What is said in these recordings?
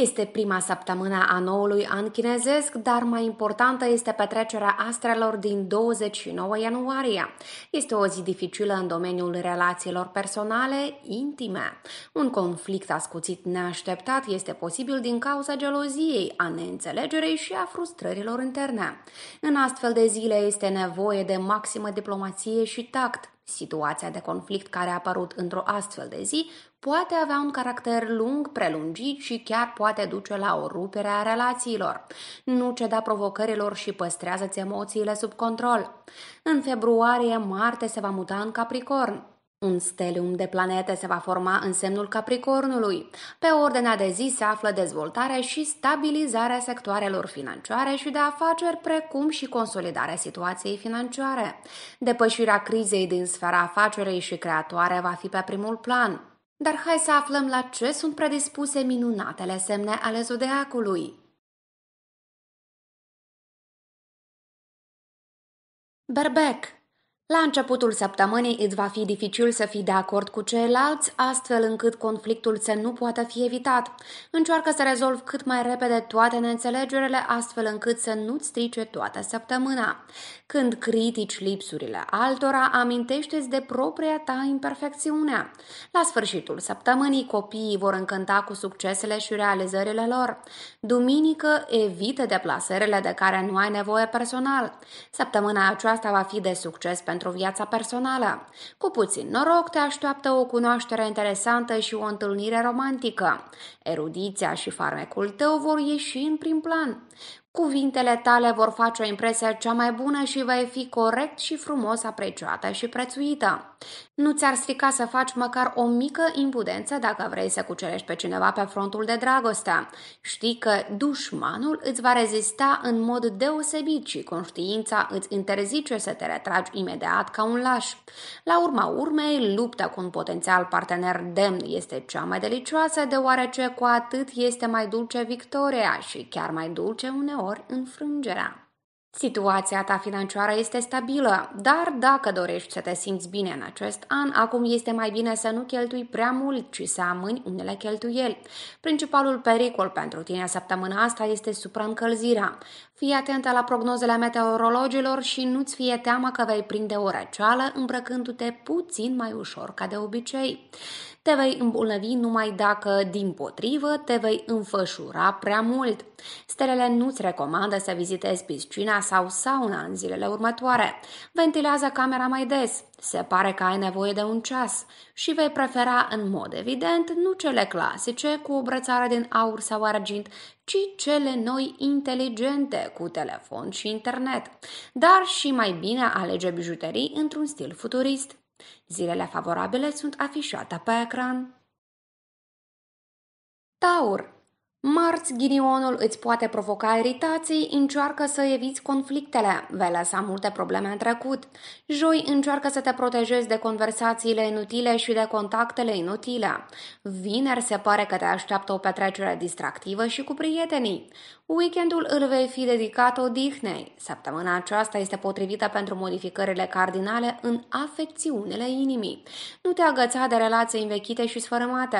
Este prima săptămână a noului an chinezesc, dar mai importantă este petrecerea astrelor din 29 ianuarie. Este o zi dificilă în domeniul relațiilor personale intime. Un conflict ascuțit neașteptat este posibil din cauza geloziei, a neînțelegerei și a frustrărilor interne. În astfel de zile este nevoie de maximă diplomație și tact. Situația de conflict care a apărut într-o astfel de zi poate avea un caracter lung, prelungit și chiar poate duce la o rupere a relațiilor. Nu ceda provocărilor și păstrează-ți emoțiile sub control. În februarie, Marte se va muta în Capricorn. Un stelium de planete se va forma în semnul Capricornului. Pe ordinea de zi se află dezvoltarea și stabilizarea sectoarelor financiare și de afaceri, precum și consolidarea situației financiare. Depășirea crizei din sfera afacerii și creatoare va fi pe primul plan. Dar hai să aflăm la ce sunt predispuse minunatele semne ale zodiacului. Berbec la începutul săptămânii îți va fi dificil să fii de acord cu ceilalți, astfel încât conflictul să nu poată fi evitat. Încearcă să rezolvi cât mai repede toate neînțelegerile, astfel încât să nu-ți strice toată săptămâna. Când critici lipsurile altora, amintește-ți de propria ta imperfecțiune. La sfârșitul săptămânii, copiii vor încânta cu succesele și realizările lor. Duminică, evită deplasările de care nu ai nevoie personal. Săptămâna aceasta va fi de succes pentru pentru viața personală. Cu puțin noroc te așteaptă o cunoaștere interesantă și o întâlnire romantică. Erudiția și farmecul tău vor ieși în prim plan. Cuvintele tale vor face o impresie cea mai bună și vei fi corect și frumos apreciată și prețuită. Nu ți-ar strica să faci măcar o mică impudență dacă vrei să cucerești pe cineva pe frontul de dragoste. Știi că dușmanul îți va rezista în mod deosebit și conștiința îți interzice să te retragi imediat ca un laș. La urma urmei, lupta cu un potențial partener demn este cea mai delicioasă, deoarece cu atât este mai dulce victoria și chiar mai dulce uneori uneori înfrângerea. Situația ta financiară este stabilă, dar dacă dorești să te simți bine în acest an, acum este mai bine să nu cheltui prea mult, ci să amâni unele cheltuieli. Principalul pericol pentru tine săptămâna asta este supraîncălzirea. Fii atentă la prognozele meteorologilor și nu-ți fie teamă că vei prinde o răceală îmbrăcându-te puțin mai ușor ca de obicei. Te vei îmbolnăvi numai dacă, din potrivă, te vei înfășura prea mult. Stelele nu-ți recomandă să vizitezi piscina sau sauna în zilele următoare. Ventilează camera mai des. Se pare că ai nevoie de un ceas și vei prefera, în mod evident, nu cele clasice cu o brățară din aur sau argint, ci cele noi inteligente cu telefon și internet, dar și mai bine alege bijuterii într-un stil futurist. Zilele favorabile sunt afișate pe ecran. Taur Marți, ghinionul îți poate provoca iritații, încearcă să eviți conflictele, vei lăsa multe probleme în trecut. Joi, încearcă să te protejezi de conversațiile inutile și de contactele inutile. Vineri se pare că te așteaptă o petrecere distractivă și cu prietenii. Weekendul îl vei fi dedicat odihnei. Săptămâna aceasta este potrivită pentru modificările cardinale în afecțiunile inimii. Nu te agăța de relații învechite și sfărâmate.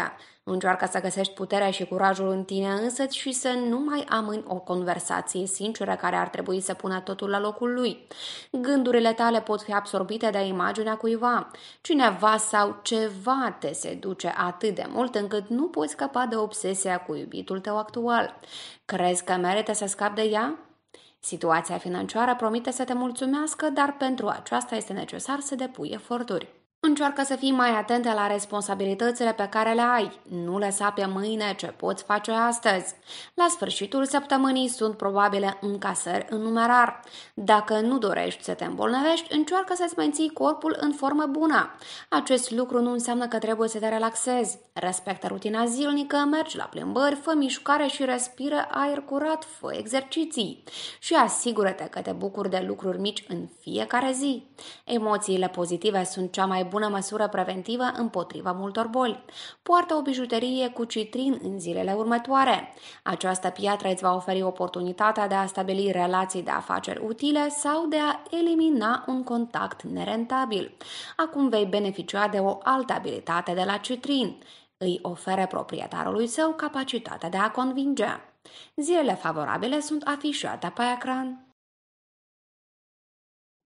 Încearcă să găsești puterea și curajul în tine însă și să nu mai amâni o conversație sinceră care ar trebui să pună totul la locul lui. Gândurile tale pot fi absorbite de imaginea cuiva. Cineva sau ceva te seduce atât de mult încât nu poți scăpa de obsesia cu iubitul tău actual. Crezi că merită să scapi de ea? Situația financiară promite să te mulțumească, dar pentru aceasta este necesar să depui eforturi. Încearcă să fii mai atentă la responsabilitățile pe care le ai. Nu lăsa pe mâine ce poți face astăzi. La sfârșitul săptămânii sunt probabile încasări în numerar. Dacă nu dorești să te îmbolnăvești, încearcă să-ți menții corpul în formă bună. Acest lucru nu înseamnă că trebuie să te relaxezi. Respectă rutina zilnică, mergi la plimbări, fă mișcare și respiră aer curat, fă exerciții. Și asigură-te că te bucuri de lucruri mici în fiecare zi. Emoțiile pozitive sunt cea mai bună măsură preventivă împotriva multor boli. Poartă o bijuterie cu citrin în zilele următoare. Această piatră îți va oferi oportunitatea de a stabili relații de afaceri utile sau de a elimina un contact nerentabil. Acum vei beneficia de o altă abilitate de la citrin. Îi ofere proprietarului său capacitatea de a convinge. Zilele favorabile sunt afișate pe ecran.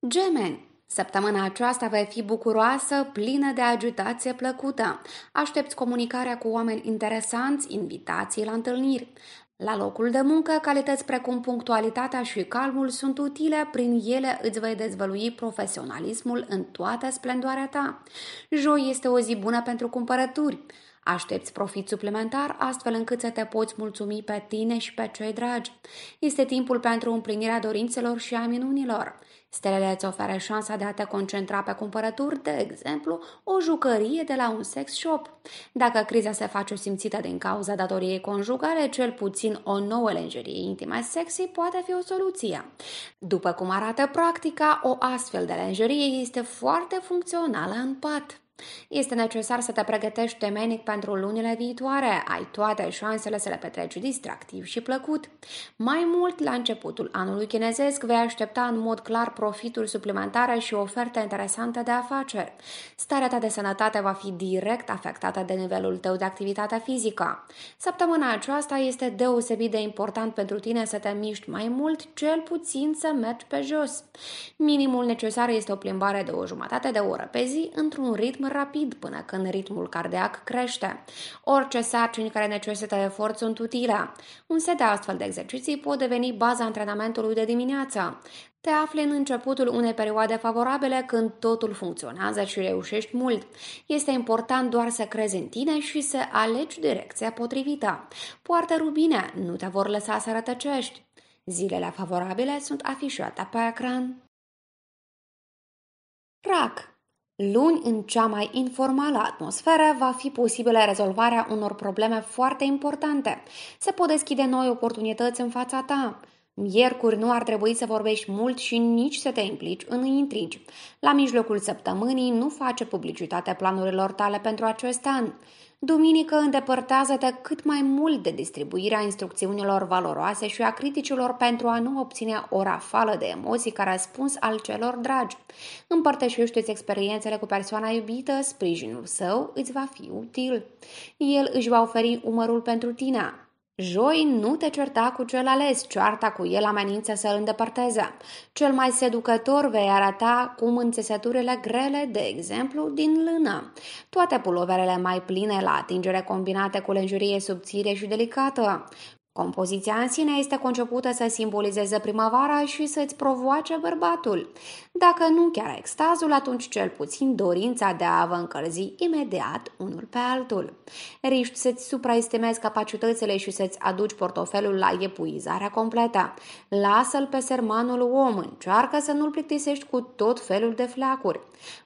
Gemeni Săptămâna aceasta va fi bucuroasă, plină de agitație plăcută. Aștepți comunicarea cu oameni interesanți, invitații la întâlniri. La locul de muncă, calități precum punctualitatea și calmul sunt utile, prin ele îți vei dezvălui profesionalismul în toată splendoarea ta. Joi este o zi bună pentru cumpărături. Aștepți profit suplimentar astfel încât să te poți mulțumi pe tine și pe cei dragi. Este timpul pentru împlinirea dorințelor și a minunilor. Stelele îți oferă șansa de a te concentra pe cumpărături, de exemplu, o jucărie de la un sex shop. Dacă criza se face simțită din cauza datoriei conjugale, cel puțin o nouă lingerie intimă sexy poate fi o soluție. După cum arată practica, o astfel de lingerie este foarte funcțională în pat. Este necesar să te pregătești temenic pentru lunile viitoare, ai toate șansele să le petreci distractiv și plăcut. Mai mult, la începutul anului chinezesc vei aștepta în mod clar profituri suplimentare și oferte interesante de afaceri. Starea ta de sănătate va fi direct afectată de nivelul tău de activitate fizică. Săptămâna aceasta este deosebit de important pentru tine să te miști mai mult, cel puțin să mergi pe jos. Minimul necesar este o plimbare de o jumătate de oră pe zi într-un ritm rapid până când ritmul cardiac crește. Orice sarcini care necesită efort sunt utile. Un set de astfel de exerciții pot deveni baza antrenamentului de dimineață. Te afli în începutul unei perioade favorabile când totul funcționează și reușești mult. Este important doar să crezi în tine și să alegi direcția potrivită. Poartă rubine, nu te vor lăsa să rătăcești. Zilele favorabile sunt afișate pe ecran. RAC Luni, în cea mai informală atmosferă, va fi posibilă rezolvarea unor probleme foarte importante. Se pot deschide noi oportunități în fața ta. Miercuri nu ar trebui să vorbești mult și nici să te implici în intrigi. La mijlocul săptămânii nu face publicitate planurilor tale pentru acest an. Duminică, îndepărtează-te cât mai mult de distribuirea instrucțiunilor valoroase și a criticilor pentru a nu obține o rafală de emoții ca răspuns al celor dragi. Împărtășește-ți experiențele cu persoana iubită, sprijinul său îți va fi util. El își va oferi umărul pentru tine, Joi nu te certa cu cel ales, cearta cu el amenință să îl îndepărteze. Cel mai seducător vei arata cum înțesăturile grele, de exemplu, din lână. Toate puloverele mai pline la atingere combinate cu lenjurie subțire și delicată. Compoziția în sine este concepută să simbolizeze primăvara și să-ți provoace bărbatul. Dacă nu chiar extazul, atunci cel puțin dorința de a vă încălzi imediat unul pe altul. Riști să-ți supraestimezi capacitățile și să-ți aduci portofelul la epuizarea completă. Lasă-l pe sermanul om, încearcă să nu-l plictisești cu tot felul de flacuri.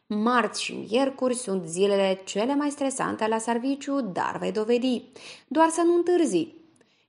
Marți și miercuri sunt zilele cele mai stresante la serviciu, dar vei dovedi. Doar să nu întârzi.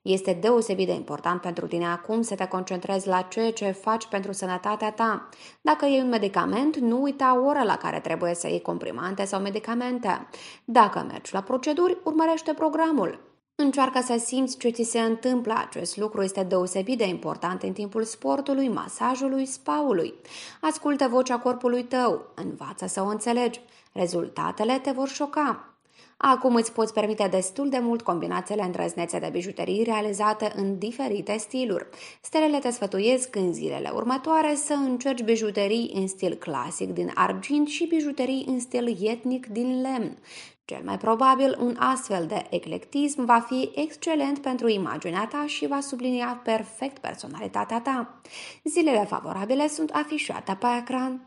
Este deosebit de important pentru tine acum să te concentrezi la ceea ce faci pentru sănătatea ta. Dacă iei un medicament, nu uita ora la care trebuie să iei comprimante sau medicamente. Dacă mergi la proceduri, urmărește programul. Încearcă să simți ce ți se întâmplă. Acest lucru este deosebit de important în timpul sportului, masajului, spaului. Ascultă vocea corpului tău, învață să o înțelegi. Rezultatele te vor șoca. Acum îți poți permite destul de mult combinațiile îndrăznețe de bijuterii realizate în diferite stiluri. Stelele te sfătuiesc în zilele următoare să încerci bijuterii în stil clasic din argint și bijuterii în stil etnic din lemn. Cel mai probabil, un astfel de eclectism va fi excelent pentru imaginea ta și va sublinia perfect personalitatea ta. Zilele favorabile sunt afișate pe ecran.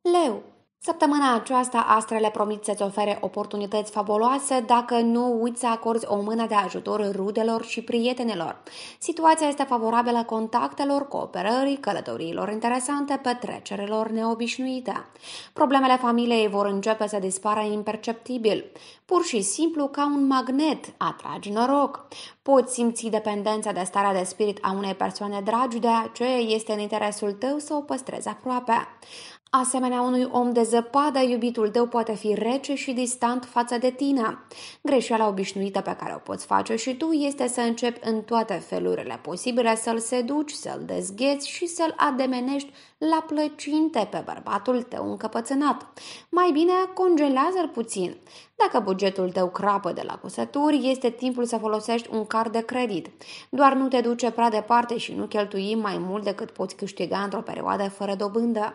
Leu Săptămâna aceasta, astrele promit să-ți ofere oportunități fabuloase dacă nu uiți să acorzi o mână de ajutor rudelor și prietenilor. Situația este favorabilă contactelor, cooperării, călătoriilor interesante, petrecerilor neobișnuite. Problemele familiei vor începe să dispară imperceptibil. Pur și simplu ca un magnet atragi noroc. Poți simți dependența de starea de spirit a unei persoane dragi, de aceea este în interesul tău să o păstrezi aproape. Asemenea unui om de zăpadă, iubitul tău poate fi rece și distant față de tine. Greșeala obișnuită pe care o poți face și tu este să începi în toate felurile posibile să-l seduci, să-l dezgheți și să-l ademenești la plăcinte pe bărbatul tău încăpățânat. Mai bine congelează-l puțin. Dacă bugetul tău crapă de la cusături, este timpul să folosești un card de credit. Doar nu te duce prea departe și nu cheltui mai mult decât poți câștiga într-o perioadă fără dobândă.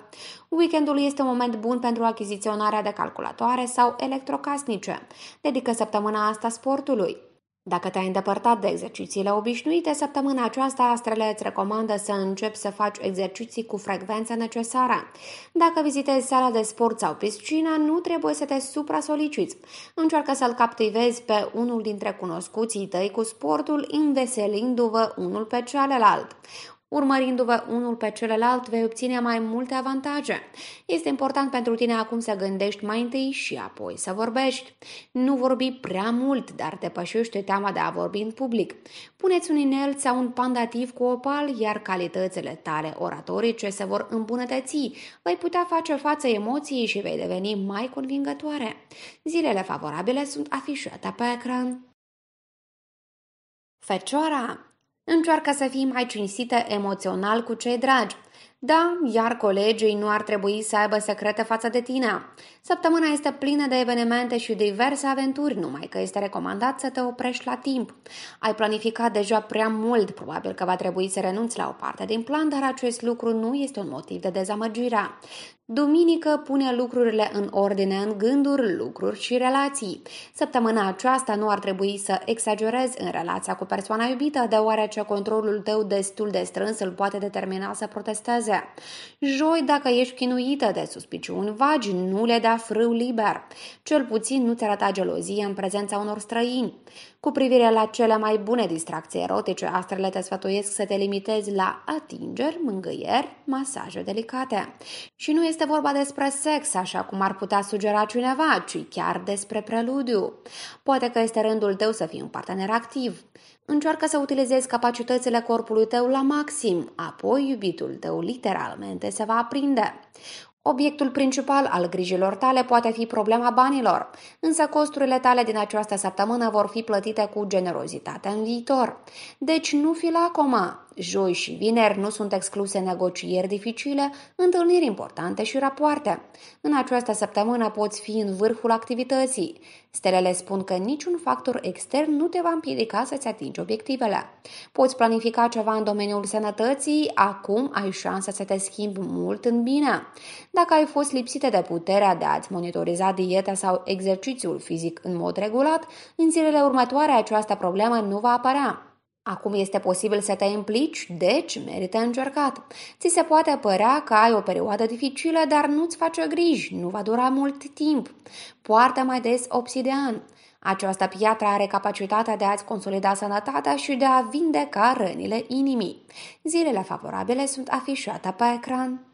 Weekendul este un moment bun pentru achiziționarea de calculatoare sau electrocasnice. Dedică săptămâna asta sportului. Dacă te-ai îndepărtat de exercițiile obișnuite, săptămâna aceasta astrele îți recomandă să începi să faci exerciții cu frecvența necesară. Dacă vizitezi sala de sport sau piscina, nu trebuie să te supra-soliciți. Încearcă să-l captivezi pe unul dintre cunoscuții tăi cu sportul, înveselindu-vă unul pe celălalt. Urmărindu-vă unul pe celălalt, vei obține mai multe avantaje. Este important pentru tine acum să gândești mai întâi și apoi să vorbești. Nu vorbi prea mult, dar depășește teama de a vorbi în public. Puneți un inel sau un pandativ cu opal, iar calitățile tale oratorice se vor îmbunătăți. Vei putea face față emoției și vei deveni mai convingătoare. Zilele favorabile sunt afișate pe ecran. Fecioara Încearcă să fii mai cinstită emoțional cu cei dragi. Da, iar colegii nu ar trebui să aibă secrete față de tine. Săptămâna este plină de evenimente și diverse aventuri, numai că este recomandat să te oprești la timp. Ai planificat deja prea mult, probabil că va trebui să renunți la o parte din plan, dar acest lucru nu este un motiv de dezamăgire. Duminică pune lucrurile în ordine în gânduri, lucruri și relații. Săptămâna aceasta nu ar trebui să exagerezi în relația cu persoana iubită, deoarece controlul tău destul de strâns îl poate determina să protesteze. Joi, dacă ești chinuită de suspiciuni vagi, nu le da frâu liber. Cel puțin nu ți arăta gelozia în prezența unor străini. Cu privire la cele mai bune distracții erotice, astrele te sfătuiesc să te limitezi la atingeri, mângâieri, masaje delicate. Și nu este vorba despre sex, așa cum ar putea sugera cineva, ci chiar despre preludiu. Poate că este rândul tău să fii un partener activ. Încearcă să utilizezi capacitățile corpului tău la maxim, apoi iubitul tău literalmente se va aprinde. Obiectul principal al grijilor tale poate fi problema banilor, însă costurile tale din această săptămână vor fi plătite cu generozitate în viitor. Deci nu fi la coma, joi și vineri nu sunt excluse negocieri dificile, întâlniri importante și rapoarte. În această săptămână poți fi în vârful activității. Stelele spun că niciun factor extern nu te va împiedica să-ți atingi obiectivele. Poți planifica ceva în domeniul sănătății, acum ai șansa să te schimbi mult în bine. Dacă ai fost lipsită de puterea de a-ți monitoriza dieta sau exercițiul fizic în mod regulat, în zilele următoare această problemă nu va apărea. Acum este posibil să te implici, deci merită încercat. Ți se poate părea că ai o perioadă dificilă, dar nu-ți face griji, nu va dura mult timp. Poartă mai des obsidian. Această piatră are capacitatea de a-ți consolida sănătatea și de a vindeca rănile inimii. Zilele favorabile sunt afișate pe ecran.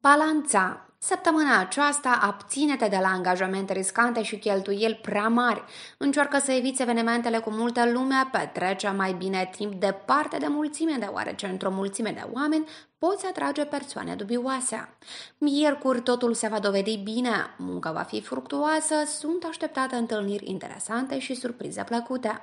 Balanța Săptămâna aceasta abține-te de la angajamente riscante și cheltuieli prea mari. Încearcă să eviți evenimentele cu multă lume, petrece mai bine timp departe de mulțime, deoarece într-o mulțime de oameni poți atrage persoane dubioase. Miercuri totul se va dovedi bine, munca va fi fructuoasă, sunt așteptate întâlniri interesante și surprize plăcute.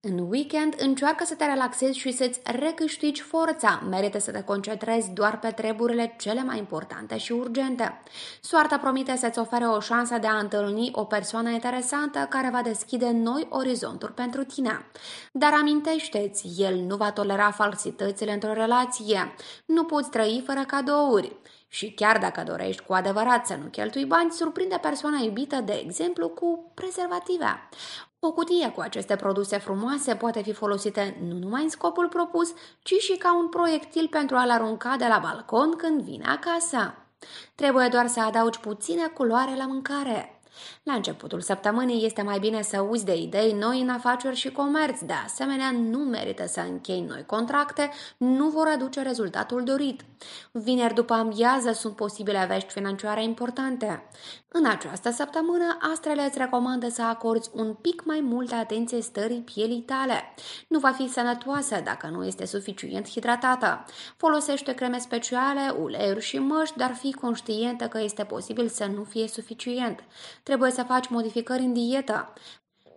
În weekend încearcă să te relaxezi și să-ți recâștigi forța. Merită să te concentrezi doar pe treburile cele mai importante și urgente. Soarta promite să-ți ofere o șansă de a întâlni o persoană interesantă care va deschide noi orizonturi pentru tine. Dar amintește-ți, el nu va tolera falsitățile într-o relație. Nu poți trăi fără cadouri. Și chiar dacă dorești cu adevărat să nu cheltui bani, surprinde persoana iubită, de exemplu, cu prezervativea. O cutie cu aceste produse frumoase poate fi folosită nu numai în scopul propus, ci și ca un proiectil pentru a-l arunca de la balcon când vine acasă. Trebuie doar să adaugi puțină culoare la mâncare. La începutul săptămânii este mai bine să uzi de idei noi în afaceri și comerț. De asemenea, nu merită să închei noi contracte, nu vor aduce rezultatul dorit. Vineri după amiază sunt posibile vești financiare importante. În această săptămână, astrele îți recomandă să acorzi un pic mai multă atenție stării pielii tale. Nu va fi sănătoasă dacă nu este suficient hidratată. Folosește creme speciale, uleiuri și măști, dar fii conștientă că este posibil să nu fie suficient. Trebuie să faci modificări în dietă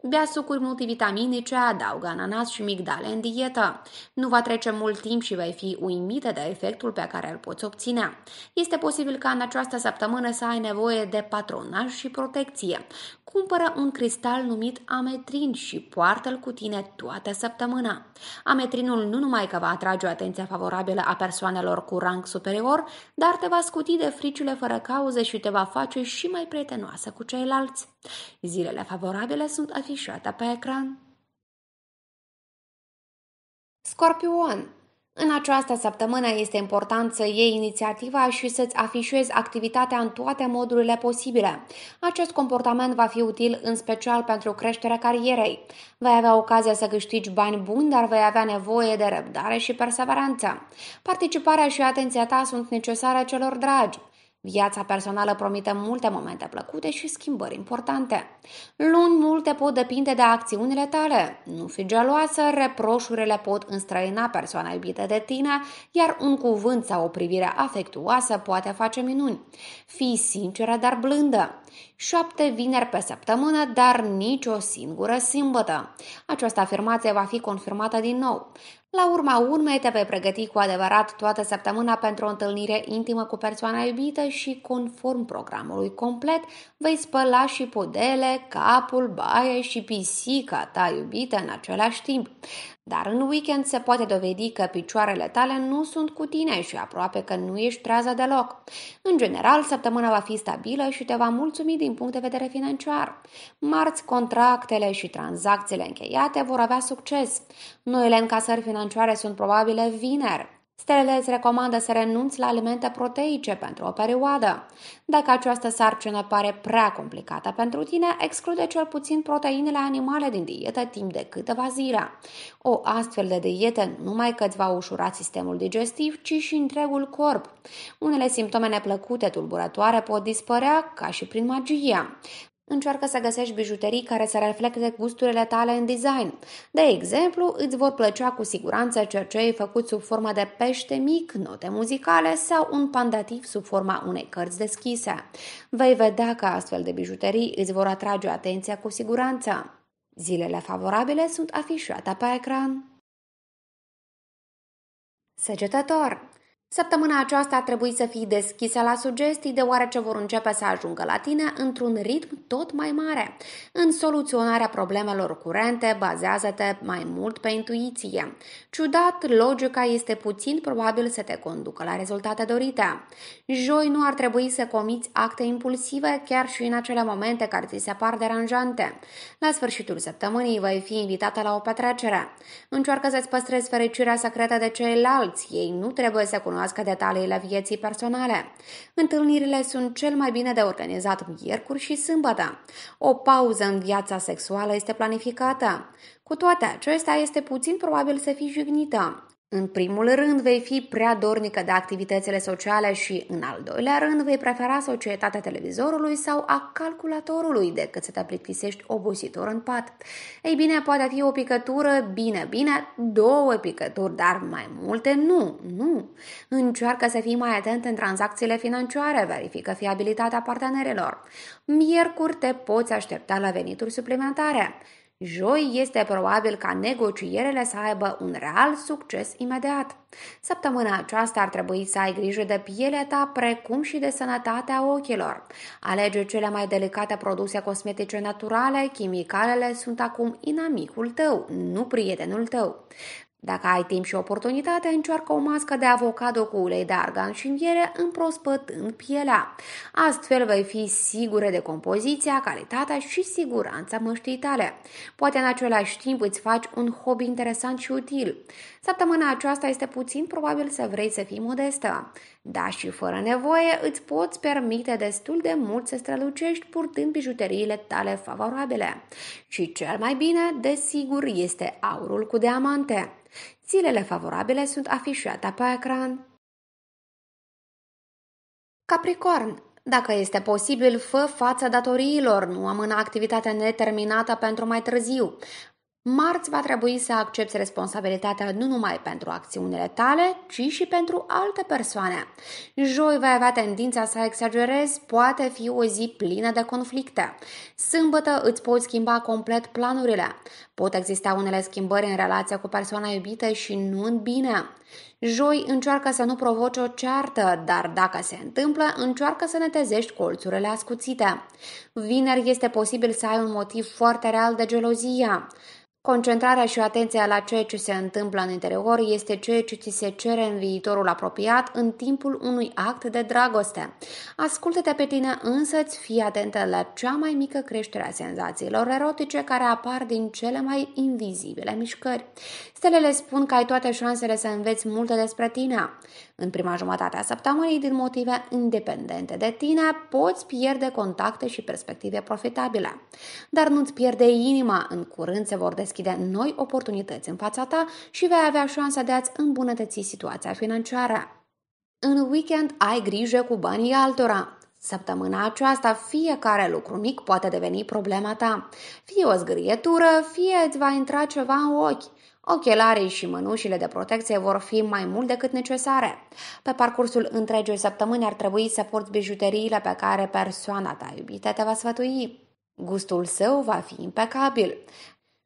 bea sucuri multivitaminice, adaugă ananas și migdale în dietă. Nu va trece mult timp și vei fi uimită de efectul pe care îl poți obține. Este posibil ca în această săptămână să ai nevoie de patronaj și protecție. Cumpără un cristal numit ametrin și poartă-l cu tine toată săptămâna. Ametrinul nu numai că va atrage o atenție favorabilă a persoanelor cu rang superior, dar te va scuti de friciule fără cauze și te va face și mai prietenoasă cu ceilalți. Zilele favorabile sunt afirmate afișată pe ecran. Scorpion, în această săptămână este important să iei inițiativa și să-ți afișezi activitatea în toate modurile posibile. Acest comportament va fi util în special pentru creșterea carierei. Vei avea ocazia să câștigi bani buni, dar vei avea nevoie de răbdare și perseveranță. Participarea și atenția ta sunt necesare celor dragi. Viața personală promite multe momente plăcute și schimbări importante. Luni multe pot depinde de acțiunile tale. Nu fi geloasă, reproșurile pot înstrăina persoana iubită de tine, iar un cuvânt sau o privire afectuoasă poate face minuni. Fii sinceră, dar blândă. Șapte vineri pe săptămână, dar nici o singură sâmbătă. Această afirmație va fi confirmată din nou. La urma urmei te vei pregăti cu adevărat toată săptămâna pentru o întâlnire intimă cu persoana iubită și conform programului complet vei spăla și podele, capul, baie și pisica ta iubită în același timp. Dar în weekend se poate dovedi că picioarele tale nu sunt cu tine și aproape că nu ești trează deloc. În general, săptămâna va fi stabilă și te va mulțumi din punct de vedere financiar. Marți, contractele și tranzacțiile încheiate vor avea succes. Noile încasări financiare sunt probabile vineri. Stelele îți recomandă să renunți la alimente proteice pentru o perioadă. Dacă această sarcină pare prea complicată pentru tine, exclude cel puțin proteinele animale din dietă timp de câteva zile. O astfel de dietă nu numai că îți va ușura sistemul digestiv, ci și întregul corp. Unele simptome neplăcute, tulburătoare, pot dispărea ca și prin magie. Încearcă să găsești bijuterii care să reflecte gusturile tale în design. De exemplu, îți vor plăcea cu siguranță cercei făcuți sub forma de pește mic, note muzicale sau un pandativ sub forma unei cărți deschise. Vei vedea că astfel de bijuterii îți vor atrage atenția cu siguranță. Zilele favorabile sunt afișate pe ecran. Săgetător Săptămâna aceasta a trebuit să fii deschisă la sugestii, deoarece vor începe să ajungă la tine într-un ritm tot mai mare. În soluționarea problemelor curente, bazează-te mai mult pe intuiție. Ciudat, logica este puțin probabil să te conducă la rezultate dorite. Joi nu ar trebui să comiți acte impulsive, chiar și în acele momente care ți se par deranjante. La sfârșitul săptămânii vei fi invitată la o petrecere. Încearcă să-ți păstrezi fericirea secretă de ceilalți, ei nu trebuie să cunoască cunoască detaliile vieții personale. Întâlnirile sunt cel mai bine de organizat miercuri și sâmbătă. O pauză în viața sexuală este planificată. Cu toate acestea, este puțin probabil să fii jignită. În primul rând, vei fi prea dornică de activitățile sociale și, în al doilea rând, vei prefera societatea televizorului sau a calculatorului decât să te plictisești obositor în pat. Ei bine, poate fi o picătură, bine, bine, două picături, dar mai multe nu, nu. Încearcă să fii mai atent în tranzacțiile financiare, verifică fiabilitatea partenerilor. Miercuri te poți aștepta la venituri suplimentare. Joi este probabil ca negocierele să aibă un real succes imediat. Săptămâna aceasta ar trebui să ai grijă de pielea ta, precum și de sănătatea ochilor. Alege cele mai delicate produse cosmetice naturale, chimicalele sunt acum inamicul tău, nu prietenul tău. Dacă ai timp și oportunitate, încearcă o mască de avocado cu ulei de argan și miere împrospătând pielea. Astfel vei fi sigură de compoziția, calitatea și siguranța măștii tale. Poate în același timp îți faci un hobby interesant și util. Săptămâna aceasta este puțin probabil să vrei să fii modestă. Da, și fără nevoie îți poți permite destul de mult să strălucești purtând bijuteriile tale favorabile. Și cel mai bine, desigur, este aurul cu diamante. Zilele favorabile sunt afișate pe ecran. Capricorn, dacă este posibil, fă față datoriilor, nu amâna activitatea neterminată pentru mai târziu. Marți va trebui să accepti responsabilitatea nu numai pentru acțiunile tale, ci și pentru alte persoane. Joi va avea tendința să exagerezi, poate fi o zi plină de conflicte. Sâmbătă îți poți schimba complet planurile. Pot exista unele schimbări în relația cu persoana iubită și nu în bine. Joi încearcă să nu provoci o ceartă, dar dacă se întâmplă, încearcă să netezești colțurile ascuțite. Vineri este posibil să ai un motiv foarte real de gelozie. Concentrarea și atenția la ceea ce se întâmplă în interior este ceea ce ți se cere în viitorul apropiat, în timpul unui act de dragoste. Ascultă-te pe tine însăți, fii atentă la cea mai mică creștere a senzațiilor erotice care apar din cele mai invizibile mișcări. Stelele spun că ai toate șansele să înveți multe despre tine. În prima jumătate a săptămânii, din motive independente de tine, poți pierde contacte și perspective profitabile. Dar nu-ți pierde inima, în curând se vor deschide noi oportunități în fața ta și vei avea șansa de a-ți îmbunătăți situația financiară. În weekend ai grijă cu banii altora. Săptămâna aceasta fiecare lucru mic poate deveni problema ta. Fie o zgârietură, fie îți va intra ceva în ochi. Ochelarii și mânușile de protecție vor fi mai mult decât necesare. Pe parcursul întregii săptămâni ar trebui să porți bijuteriile pe care persoana ta iubită te va sfătui. Gustul său va fi impecabil,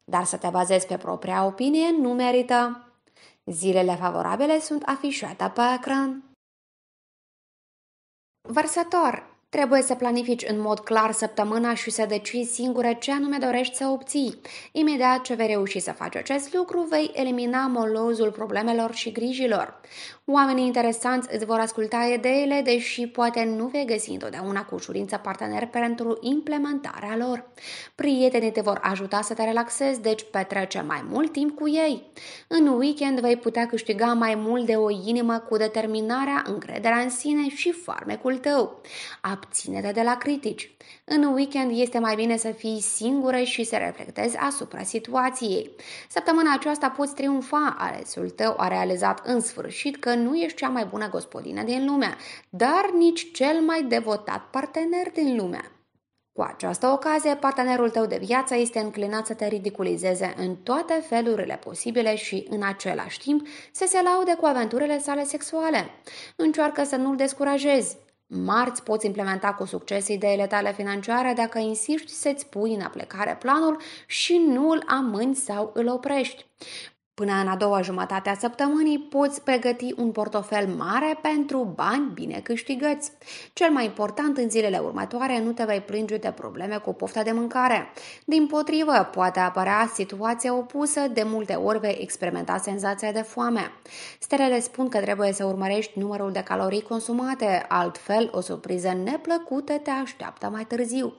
dar să te bazezi pe propria opinie nu merită. Zilele favorabile sunt afișate pe ecran. Vărsător Trebuie să planifici în mod clar săptămâna și să decizi singură ce anume dorești să obții. Imediat ce vei reuși să faci acest lucru, vei elimina molozul problemelor și grijilor. Oamenii interesanți îți vor asculta ideile, deși poate nu vei găsi întotdeauna cu ușurință partener pentru implementarea lor. Prietenii te vor ajuta să te relaxezi, deci petrece mai mult timp cu ei. În weekend vei putea câștiga mai mult de o inimă cu determinarea, încrederea în sine și farmecul tău abținere de la critici. În weekend este mai bine să fii singură și să reflectezi asupra situației. Săptămâna aceasta poți triumfa, alesul tău a realizat în sfârșit că nu ești cea mai bună gospodină din lume, dar nici cel mai devotat partener din lume. Cu această ocazie, partenerul tău de viață este înclinat să te ridiculizeze în toate felurile posibile și, în același timp, să se laude cu aventurile sale sexuale. Încearcă să nu-l descurajezi. Marți poți implementa cu succes ideile tale financiare dacă insiști să-ți pui în aplicare planul și nu îl amâni sau îl oprești. Până în a doua jumătate a săptămânii poți pregăti un portofel mare pentru bani bine câștigăți. Cel mai important, în zilele următoare nu te vei plânge de probleme cu pofta de mâncare. Din potrivă, poate apărea situația opusă, de multe ori vei experimenta senzația de foame. Stelele spun că trebuie să urmărești numărul de calorii consumate, altfel o surpriză neplăcută te așteaptă mai târziu.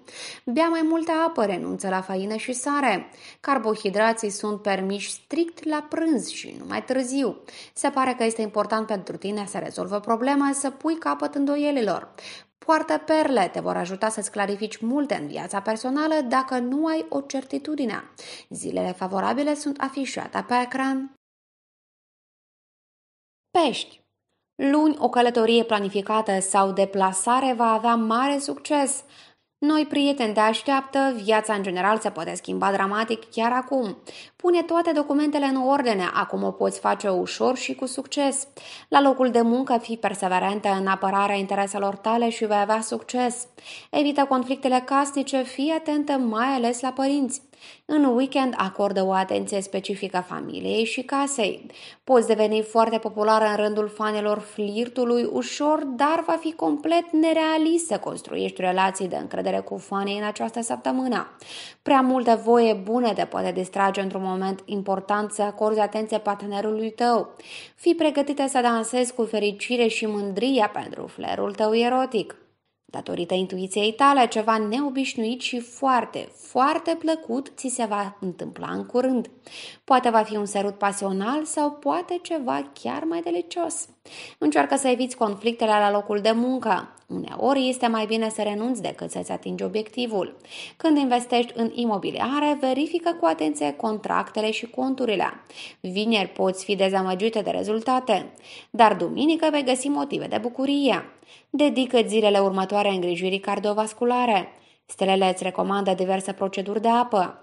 Bea mai multă apă, renunță la făină și sare. Carbohidrații sunt permiși strict la prânz și nu mai târziu. Se pare că este important pentru tine să rezolvă problema, să pui capăt îndoielilor. Poartă perle te vor ajuta să-ți clarifici multe în viața personală dacă nu ai o certitudine. Zilele favorabile sunt afișate pe ecran. Pești Luni, o călătorie planificată sau deplasare va avea mare succes. Noi prieteni te așteaptă, viața în general se poate schimba dramatic chiar acum. Pune toate documentele în ordine, acum o poți face ușor și cu succes. La locul de muncă fii perseverentă în apărarea intereselor tale și vei avea succes. Evită conflictele casnice, fii atentă mai ales la părinți. În weekend acordă o atenție specifică familiei și casei. Poți deveni foarte populară în rândul fanelor flirtului ușor, dar va fi complet nerealist să construiești relații de încredere cu fanii în această săptămână. Prea multă voie bună te poate distrage într-un moment important să acorzi atenție partenerului tău. Fii pregătită să dansezi cu fericire și mândria pentru flerul tău erotic. Datorită intuiției tale, ceva neobișnuit și foarte, foarte plăcut ți se va întâmpla în curând. Poate va fi un sărut pasional sau poate ceva chiar mai delicios. Încearcă să eviți conflictele la locul de muncă. Uneori este mai bine să renunți decât să-ți atingi obiectivul. Când investești în imobiliare, verifică cu atenție contractele și conturile. Vineri poți fi dezamăgite de rezultate, dar duminică vei găsi motive de bucurie dedică zilele următoare îngrijirii cardiovasculare. Stelele îți recomandă diverse proceduri de apă.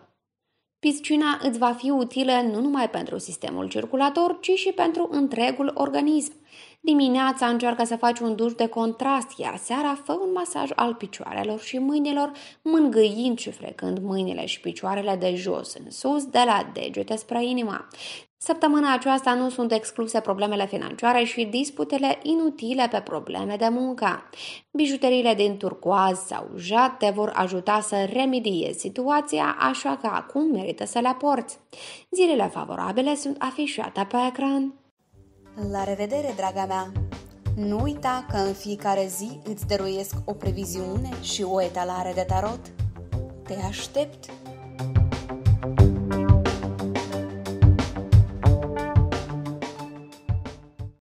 Piscina îți va fi utilă nu numai pentru sistemul circulator, ci și pentru întregul organism. Dimineața încearcă să faci un duș de contrast, iar seara fă un masaj al picioarelor și mâinilor, mângâind și frecând mâinile și picioarele de jos în sus, de la degete spre inima. Săptămâna aceasta nu sunt excluse problemele financiare și disputele inutile pe probleme de muncă. Bijuteriile din turcoaz sau jat te vor ajuta să remediezi situația, așa că acum merită să le porți. Zilele favorabile sunt afișate pe ecran. La revedere, draga mea! Nu uita că în fiecare zi îți dăruiesc o previziune și o etalare de tarot. Te aștept!